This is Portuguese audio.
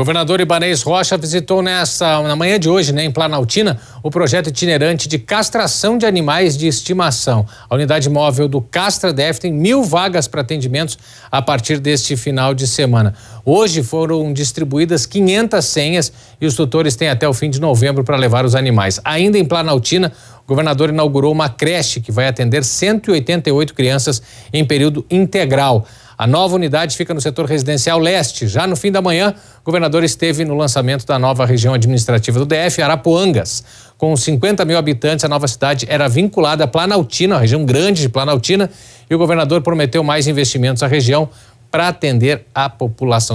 Governador Ibanês Rocha visitou nessa, na manhã de hoje, né, em Planaltina, o projeto itinerante de castração de animais de estimação. A unidade móvel do Castra Def tem mil vagas para atendimentos a partir deste final de semana. Hoje foram distribuídas 500 senhas e os tutores têm até o fim de novembro para levar os animais. Ainda em Planaltina, governador inaugurou uma creche que vai atender 188 crianças em período integral. A nova unidade fica no setor residencial leste. Já no fim da manhã, o governador esteve no lançamento da nova região administrativa do DF, Arapuangas. Com 50 mil habitantes, a nova cidade era vinculada à Planaltina, a região grande de Planaltina, e o governador prometeu mais investimentos à região para atender a população.